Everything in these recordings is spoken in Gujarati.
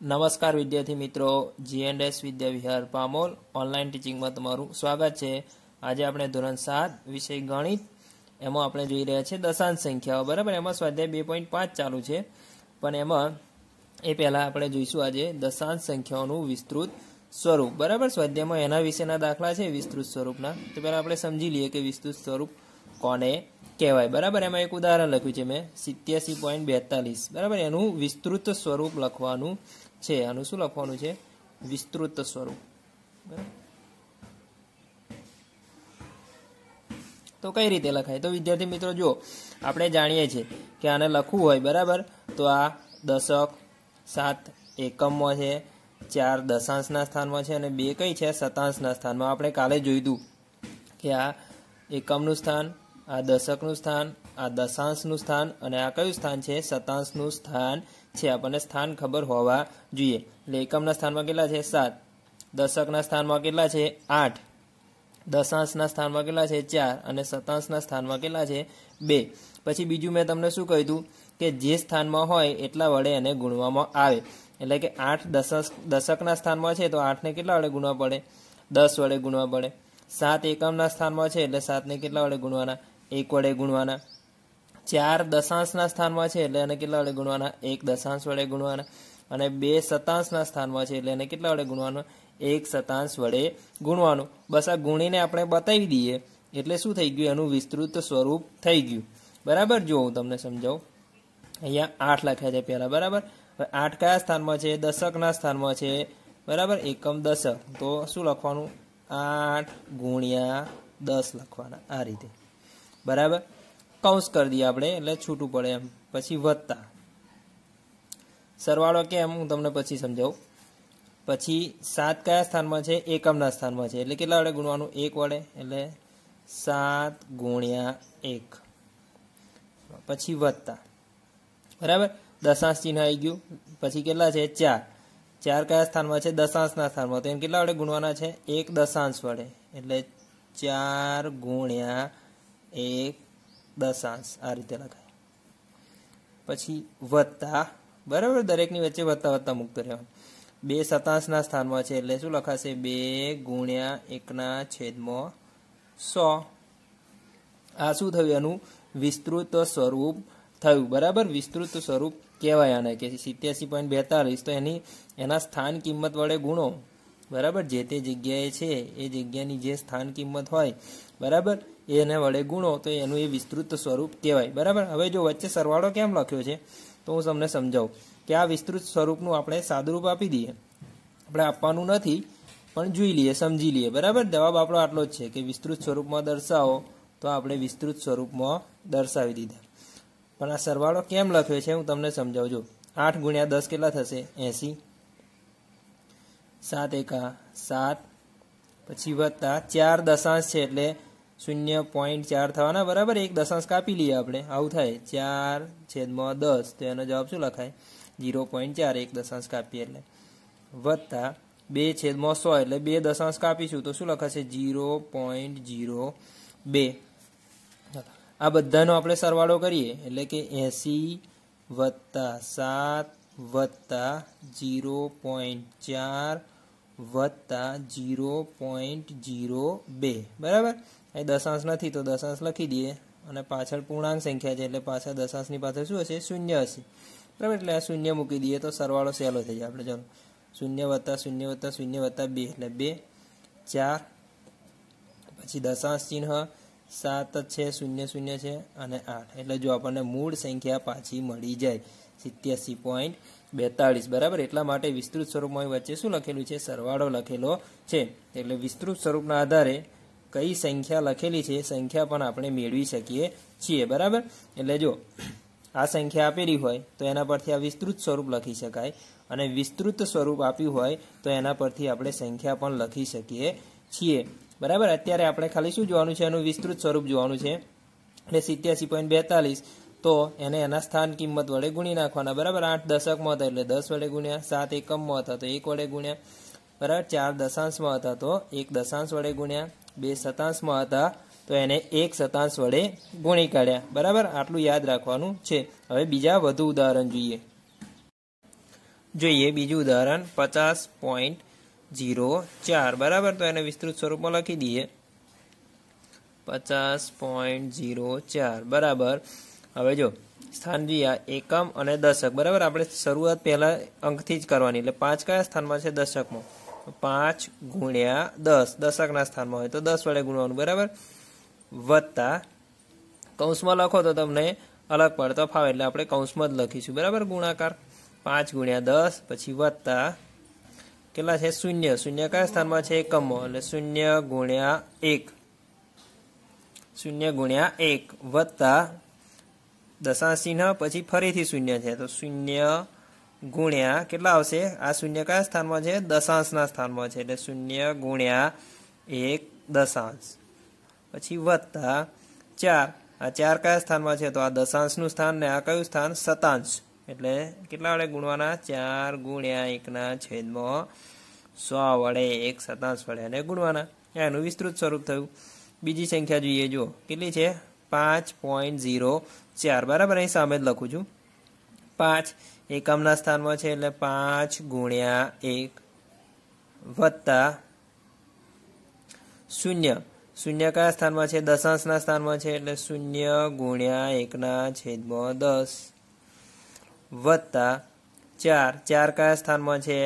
નમસ્કાર વિદ્યાર્થી મિત્રો જીએનએસ વિદ્યા વિહાર પામોલ ઓનલાઈન ટીચિંગમાં તમારું સ્વાગત છે આજે આપણે ધોરણ સાત વિષય ગણિત એમાં આપણે જોઈ રહ્યા છીએ દશાંશ સંખ્યાઓ બરાબર એમાં સ્વાધ્યાય બે પોઈન્ટ પાંચ ચાલુ છે પણ એમાં એ પહેલાં આપણે જોઈશું આજે દશાંશ સંખ્યાઓનું વિસ્તૃત સ્વરૂપ બરાબર સ્વાધ્યાયમાં એના વિશેના દાખલા છે વિસ્તૃત સ્વરૂપના તો પહેલાં આપણે સમજી લઈએ કે વિસ્તૃત સ્વરૂપ કોને કહેવાય બરાબર એમાં એક ઉદાહરણ લખ્યું છે મેં સિત્યાસી પોઈન્ટ બેતાલીસ બરાબર એનું વિસ્તૃત સ્વરૂપ લખવાનું છે આનું શું લખવાનું છે વિસ્તૃત સ્વરૂપ તો કઈ રીતે લખાય તો વિદ્યાર્થી મિત્રો જો આપણે જાણીએ છીએ કે આને લખવું હોય બરાબર તો આ દશક સાત એકમમાં છે ચાર દશાંશના સ્થાનમાં છે અને બે કઈ છે શતાંશના સ્થાનમાં આપણે કાલે જોયું કે આ એકમનું સ્થાન આ દશકનું સ્થાન આ દશાંશનું સ્થાન અને આ કયું સ્થાન છે શતાંશનું સ્થાન છે આપણને સ્થાન ખબર હોવા જોઈએ એટલે એકમના સ્થાનમાં કેટલા છે સાત દશકના સ્થાનમાં કેટલા છે આઠ દશાંશના સ્થાનમાં કેટલા છે ચાર અને શતાંશના સ્થાનમાં કેટલા છે બે પછી બીજું મેં તમને શું કહ્યું હતું કે જે સ્થાનમાં હોય એટલા વડે એને ગુણવામાં આવે એટલે કે આઠ દશક દશકના સ્થાનમાં છે તો આઠને કેટલા વડે ગુણવા પડે દસ વડે ગુણવા પડે સાત એકમના સ્થાનમાં છે એટલે સાતને કેટલા વડે ગુણવાના એક વડે ગુણવાના ચાર દશાંશના સ્થાનમાં છે એટલે એને કેટલા વડે ગુણવાના એક દશાંશ વડે ગુણવાના અને બે સતાંશના સ્થાનમાં છે એટલે એને કેટલા વડે ગુણવાનું એક સતાંશ વડે ગુણવાનું બસ આ ગુણીને આપણે બતાવી દઈએ એટલે શું થઈ ગયું એનું વિસ્તૃત સ્વરૂપ થઈ ગયું બરાબર જો હું તમને સમજાવું અહીંયા આઠ લખ્યા છે પહેલા બરાબર આઠ કયા સ્થાનમાં છે દશકના સ્થાનમાં છે બરાબર એકમ દશક તો શું લખવાનું આઠ ગુણ્યા દસ લખવાના આ રીતે બરાબર કૌશ કરી દઈએ આપણે એટલે છૂટું પડે એમ પછી વત્તા સરવાળો કેમ હું તમને પછી સમજાવું પછી સાત કયા સ્થાનમાં છે એકમના સ્થાનમાં છે એટલે કેટલા વડે ગુણવાનું એક વડે એટલે સાત ગુણ્યા એક પછી વત્તા બરાબર દશાંશ ચિહ્ન આવી ગયું પછી કેટલા છે ચાર ચાર કયા સ્થાનમાં છે દશાંશના સ્થાનમાં તો એમ કેટલા વડે ગુણવાના છે એક દશાંશ વડે એટલે ચાર ગુણ્યા એક દશાંશ આ રીતે લખાય પછી વત્તા બરાબર દરેકની વચ્ચે વત્તા વત્તા મુક્ત રહેવાનું બે સતાંશના સ્થાનમાં છે એટલે શું લખાશે બે ગુણ્યા એકના છેદમાં સો આ શું થયું એનું વિસ્તૃત સ્વરૂપ થયું બરાબર વિસ્તૃત સ્વરૂપ કહેવાય આને કે સિત્યાસી પોઈન્ટ બેતાલીસ તો એની એના સ્થાન કિંમત વડે ગુણો બરાબર જે તે જગ્યાએ છે એ જગ્યાની જે સ્થાન કિંમત હોય બરાબર એને વડે ગુણો તો એનું એ વિસ્તૃત સ્વરૂપ કહેવાય બરાબર હવે જો વચ્ચે સરવાળો કેમ લખ્યો છે તો હું તમને સમજાવું કે આ વિસ્તૃત સ્વરૂપનું આપણે સાદુરૂપ આપી દઈએ આપણે આપવાનું નથી પણ જોઈ લઈએ સમજી લઈએ બરાબર જવાબ આપણો આટલો જ છે કે વિસ્તૃત સ્વરૂપમાં દર્શાવો તો આપણે વિસ્તૃત સ્વરૂપમાં દર્શાવી દીધા પણ આ સરવાળો કેમ લખ્યો છે હું તમને સમજાવું સમજાવજો આઠ ગુણ્યા દસ કેટલા થશે એસી સાત એકા સાત પછી વત્તા ચાર દશાંશ છે એટલે શૂન્ય પોઈન્ટ ચાર થવાના બરાબર એક દશાંશ કાપી લઈએ આપણે આવું થાય ચાર છેદમાં દસ તો એનો જવાબ શું લખાય ઝીરો પોઈન્ટ ચાર એક દશાંશ કાપીએ એટલે વત્તા બે છેદમાં સો એટલે બે દશાંશ કાપીશું તો શું લખાશે ઝીરો પોઈન્ટ ઝીરો બે આ બધાનો આપણે સરવાળો કરીએ એટલે કે એંસી વત્તા સાત વત્તા ઝીરો પોઈન્ટ ચાર વત્તા ઝીરો પોઈન્ટ ઝીરો બે બરાબર અહીં દશાંશ નથી તો દશાંશ લખી દઈએ અને પાછળ પૂર્ણાંક સંખ્યા છે એટલે પાછળ દશાંશની પાછળ શું હશે શૂન્ય હશે બરાબર એટલે આ શૂન્ય મૂકી દઈએ તો સરવાળો સહેલો થઈ જાય આપણે ચાલો શૂન્ય વત્તા શૂન્ય વત્તા શૂન્ય વત્તા બે એટલે બે ચાર પછી દશાંશ ચિહ્ન સાત છે શૂન્ય શૂન્ય છે અને આઠ એટલે જો આપણને મૂળ સંખ્યા પાછી મળી જાય સિત્યાસી પોઈન્ટ બેતાળીસ બરાબર એટલા માટે વિસ્તૃત સ્વરૂપમાં વચ્ચે શું લખેલું છે સરવાળો લખેલો છે એટલે વિસ્તૃત સ્વરૂપના આધારે કઈ સંખ્યા લખેલી છે સંખ્યા પણ આપણે મેળવી શકીએ છીએ બરાબર એટલે જો આ સંખ્યા આપેલી હોય તો એના પરથી આ વિસ્તૃત સ્વરૂપ લખી શકાય અને વિસ્તૃત સ્વરૂપ આપ્યું હોય તો એના પરથી આપણે સંખ્યા પણ લખી શકીએ છીએ બરાબર અત્યારે આપણે ખાલી શું જોવાનું છે એનું વિસ્તૃત સ્વરૂપ જોવાનું છે એટલે સિત્યાસી પોઈન્ટ બેતાલીસ તો એને એના સ્થાન કિંમત વડે ગુણી નાખવાના બરાબર આઠ દશકમાં હતા એટલે દસ વડે ગુણ્યા સાત એકમમાં હતા તો એક વડે ગુણ્યા બરાબર ચાર દશાંશમાં હતા તો એક દશાંશ વડે ગુણ્યા બે સતાંશમાં હતા તો એને એક સતાંશ વડે ગુણી કાઢ્યા બરાબર આટલું યાદ રાખવાનું છે હવે બીજા વધુ ઉદાહરણ જોઈએ જોઈએ બીજું ઉદાહરણ પચાસ પોઈન્ટ જીરો ચાર બરાબર તો એને વિસ્તૃત સ્વરૂપમાં લખી દઈએ પચાસ પોઈન્ટ જીરો ચાર બરાબર હવે જો સ્થાન જોઈએ એકમ અને દશક બરાબર આપણે શરૂઆત પહેલાં અંકથી જ કરવાની એટલે પાંચ કયા સ્થાનમાં છે દશકમાં પાંચ ગુણ્યા દસ દશકના સ્થાનમાં હોય તો દસ વડે ગુણવાનું બરાબર વત્તા કૌંસમાં લખો તો તમને અલગ પડતો ફાવે એટલે આપણે કૌંસમાં જ લખીશું બરાબર ગુણાકાર પાંચ ગુણ્યા દસ પછી વત્તા કેટલા છે શૂન્ય શૂન્ય કયા સ્થાનમાં છે એકમો એટલે શૂન્ય ગુણ્યા એક શૂન્ય ગુણ્યા એક વત્તા દશાંશ ચિહ્ન પછી ફરીથી શૂન્ય છે તો શૂન્ય ગુણ્યા કેટલા આવશે આ શૂન્ય કયા સ્થાનમાં છે દશાંશના સ્થાનમાં છે એટલે શૂન્ય ગુણ્યા એક દશાંશ પછી વત્તા ચાર આ ચાર કયા સ્થાનમાં છે તો આ દશાંશનું સ્થાન ને આ કયું સ્થાન સતાંશ એટલે કેટલા વડે ગુણવાના ચાર ગુણ્યા એકના છેદમાં સો વડે એક સતાંશ વડે અને ગુણવાના એનું વિસ્તૃત સ્વરૂપ થયું બીજી સંખ્યા જોઈએ જો કેટલી છે પાંચ પોઈન્ટ ઝીરો ચાર બરાબર અહીં સામે જ લખું છું પાંચ એકમના સ્થાનમાં છે એટલે પાંચ ગુણ્યા એક વત્તા શૂન્ય શૂન્ય કયા સ્થાનમાં છે દશાંશના સ્થાનમાં છે એટલે શૂન્ય ગુણ્યા એકના છેદમાં દસ વત્તા ચાર ચાર કયા સ્થાનમાં છે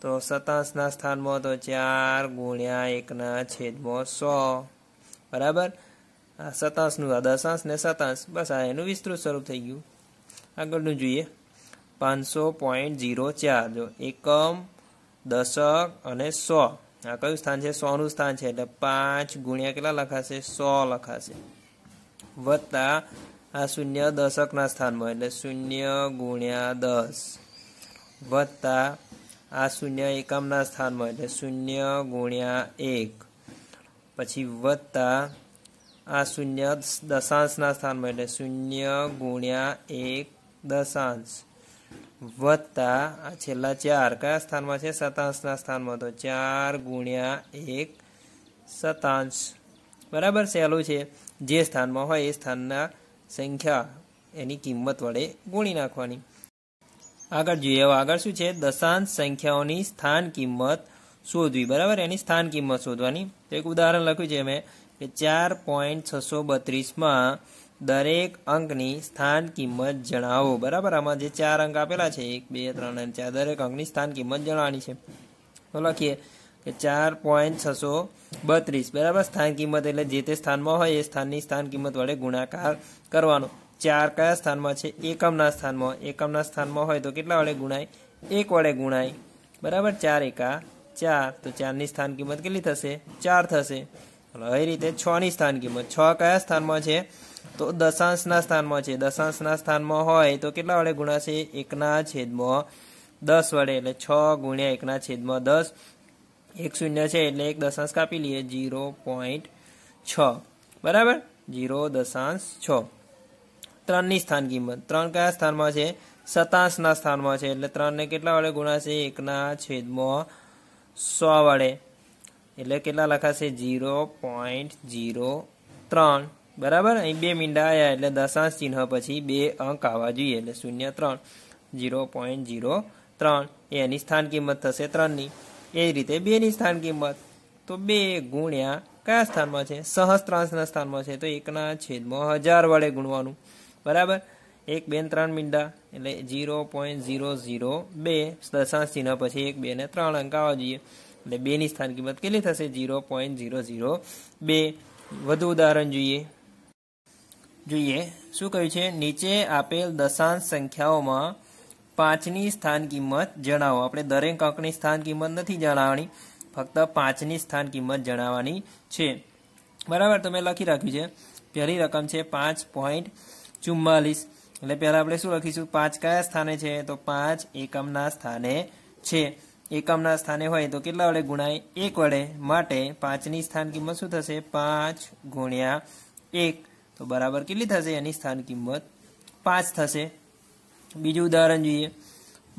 તો સતાંશના સ્થાનમાં તો ચાર ગુણ્યા એકના છેદમાં સો બરાબર આ સતાંશનું આ દશાંશ ને સતાંશ બસ આ એનું વિસ્તૃત સ્વરૂપ થઈ ગયું આગળનું જોઈએ પાંચસો પોઈન્ટ ઝીરો ચાર જો એકમ દશક અને સો આ કયું સ્થાન છે સોનું સ્થાન છે એટલે પાંચ ગુણ્યા કેટલા લખાશે સો લખાશે વત્તા આ શૂન્ય દશકના સ્થાનમાં એટલે શૂન્ય ગુણ્યા દસ વત્તા આ શૂન્ય એકમના સ્થાનમાં એટલે શૂન્ય ગુણ્યા એક પછી વત્તા આ શૂન્ય દશાંશના સ્થાનમાં એટલે શૂન્ય ગુણ્યા એક દશાંશ વત્તા આ છેલ્લા ચાર કયા સ્થાનમાં છે સતાંશના સ્થાનમાં તો ચાર ગુણ્યા એક સતાંશ બરાબર સહેલું છે જે સ્થાનમાં હોય એ સ્થાનના સંખ્યા એની કિંમત વડે ગુણી નાખવાની આગળ જોઈએ આગળ શું છે દશાંશ સંખ્યાઓની સ્થાન કિંમત શોધવી બરાબર એની સ્થાન કિંમત શોધવાની તો એક ઉદાહરણ લખ્યું છે મેં કે ચાર પોઈન્ટ છસો બત્રીસમાં દરેક અંકની સ્થાન કિંમત જણાવો બરાબર આમાં જે ચાર અંક આપેલા છે એક બે ત્રણ અને ચાર દરેક અંકની સ્થાન કિંમત જણાવવાની છે તો લખીએ કે ચાર પોઈન્ટ છસો બત્રીસ બરાબર સ્થાન કિંમત એટલે જે તે સ્થાનમાં હોય એ સ્થાનની સ્થાન કિંમત વડે ગુણાકાર કરવાનો ચાર કયા સ્થાનમાં છે એકમના સ્થાનમાં એકમના સ્થાનમાં હોય તો કેટલા વડે ગુણાય એક વડે ગુણાય બરાબર ચાર એકા ચાર તો ચારની સ્થાન કિંમત કેટલી થશે ચાર થશે એ રીતે છની સ્થાન કિંમત છ કયા સ્થાનમાં છે તો દશાંશના સ્થાનમાં છે દશાંશના સ્થાનમાં હોય તો કેટલા વડે ગુણાશે એકના છેદમાં દસ વડે એટલે છ ગુણ્યા એકના છેદમાં દસ એક શૂન્ય છે એટલે એક દશાંશ કાપી લઈએ જીરો પોઈન્ટ છ બરાબર જીરો દશાંશ છ ત્રણની સ્થાન કિંમત ત્રણ કયા સ્થાનમાં છે સતાંશના સ્થાનમાં છે એટલે ત્રણને કેટલા વડે ગુણાશે એકના છેદમાં સો વડે એટલે કેટલા લખાશે જીરો પોઈન્ટ જીરો ત્રણ બરાબર અહીં બે મીંડા આવ્યા એટલે દશાંશ ચિહ્ન પછી બે અંક આવવા જોઈએ એટલે શૂન્ય ત્રણ જીરો પોઈન્ટ ઝીરો ત્રણ એની સ્થાન કિંમત થશે ત્રણની એ જ રીતે બેની સ્થાન કિંમત તો બે ગુણ્યા કયા સ્થાનમાં છે સહસ્ત્રાંશના સ્થાનમાં છે તો એકના છેદમાં હજાર વડે ગુણવાનું બરાબર એક બે ત્રણ મીંડા એટલે જીરો પોઈન્ટ ઝીરો ઝીરો બે દશાંશ ચિહ્ન પછી એક બે ને ત્રણ અંક આવવા જોઈએ એટલે બેની સ્થાન કિંમત કેટલી થશે ઝીરો પોઈન્ટ ઝીરો ઝીરો બે વધુ ઉદાહરણ જોઈએ જોઈએ શું કહ્યું છે નીચે આપેલ દશાંશ સંખ્યાઓમાં પાંચની સ્થાન કિંમત જણાવો આપણે દરેક અંકની સ્થાન કિંમત નથી જણાવવાની ફક્ત પાંચની સ્થાન કિંમત જણાવવાની છે બરાબર તમે લખી રાખ્યું છે પહેલી રકમ છે પાંચ પોઈન્ટ ચુમ્માલીસ એટલે પહેલાં આપણે શું લખીશું પાંચ કયા સ્થાને છે તો પાંચ એકમના સ્થાને છે એકમના સ્થાને હોય તો કેટલા વડે ગુણાય એક વડે માટે પાંચની સ્થાન કિંમત શું થશે પાંચ ગુણ્યા એક તો બરાબર કેટલી થશે એની સ્થાન કિંમત પાંચ થશે બીજું ઉદાહરણ જોઈએ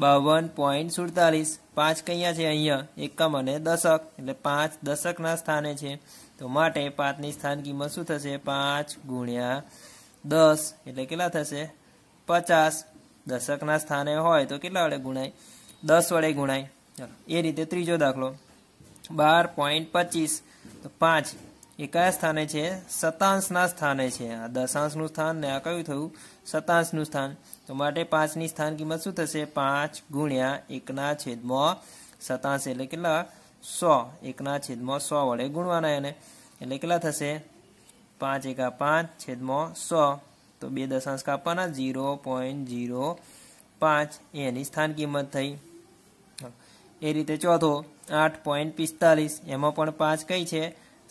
બાવન પોઈન્ટ સુડતાલીસ પાંચ કયા છે અહીંયા એકમ અને દશક એટલે પાંચ દશકના સ્થાને છે તો માટે પાંચની સ્થાન કિંમત શું થશે પાંચ ગુણ્યા દસ એટલે કેટલા થશે પચાસ દશકના સ્થાને હોય તો કેટલા વડે ગુણાય દસ વડે ગુણાય ચાલો એ રીતે ત્રીજો દાખલો બાર પોઈન્ટ પચીસ તો પાંચ એ કયા સ્થાને છે સતાંશના સ્થાને છે આ દશાંશનું સ્થાન ને આ કયું થયું સતાંશનું સ્થાન તો માટે પાંચની સ્થાન કિંમત શું થશે પાંચ ગુણ્યા એકના છેદમાં સતાંશ એટલે કેટલા સો એકના છેદમાં સો વડે ગુણવાના એને એટલે કેટલા થશે પાંચ એકા પાંચ છેદમાં સો તો બે દશાંશ કાપવાના ઝીરો પોઈન્ટ ઝીરો પાંચ એની સ્થાન કિંમત થઈ એ રીતે ચોથો આઠ પોઈન્ટ પિસ્તાલીસ એમાં પણ પાંચ કઈ છે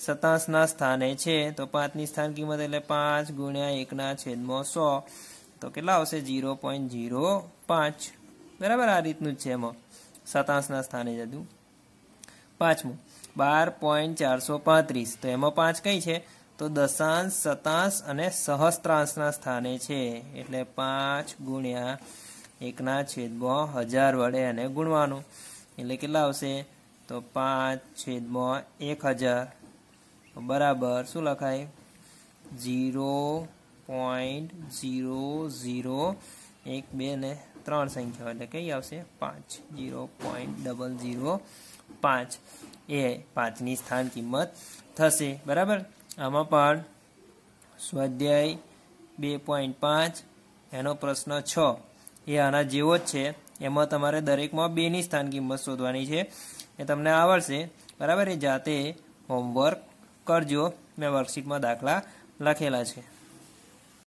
સતાસના સ્થાને છે તો પાંચની સ્થાન કિંમત એટલે પાંચ ગુણ્યા એકના છેદમાં સો તો કેટલા આવશે ઝીરો પોઈન્ટ ઝીરો પાંચ બરાબર આ રીતનું જ છે એમાં સતાસના સ્થાને જતું પાંચમું બાર પોઈન્ટ ચારસો પાંત્રીસ તો એમાં પાંચ કઈ છે તો દશાંશ સતાંશ અને સહસ્ત્રાંશના સ્થાને છે એટલે પાંચ ગુણ્યા એકના છેદમાં હજાર વડે અને ગુણવાનું એટલે કેટલા આવશે તો પાંચ છેદમાં એક હજાર બરાબર શું લખાય ઝીરો પોઈન્ટ ઝીરો ઝીરો એક બે ને ત્રણ સંખ્યા એટલે કઈ આવશે પાંચ ઝીરો પોઈન્ટ ડબલ ઝીરો પાંચ એ પાંચની સ્થાન કિંમત થશે બરાબર આમાં પણ સ્વાધ્યાય બે પોઈન્ટ પાંચ એનો પ્રશ્ન છ એ આના જેવો જ છે એમાં તમારે દરેકમાં બેની સ્થાન કિંમત શોધવાની છે એ તમને આવડશે બરાબર એ જાતે હોમવર્ક કરજો મેં વર્કશીટમાં દાખલા લખેલા છે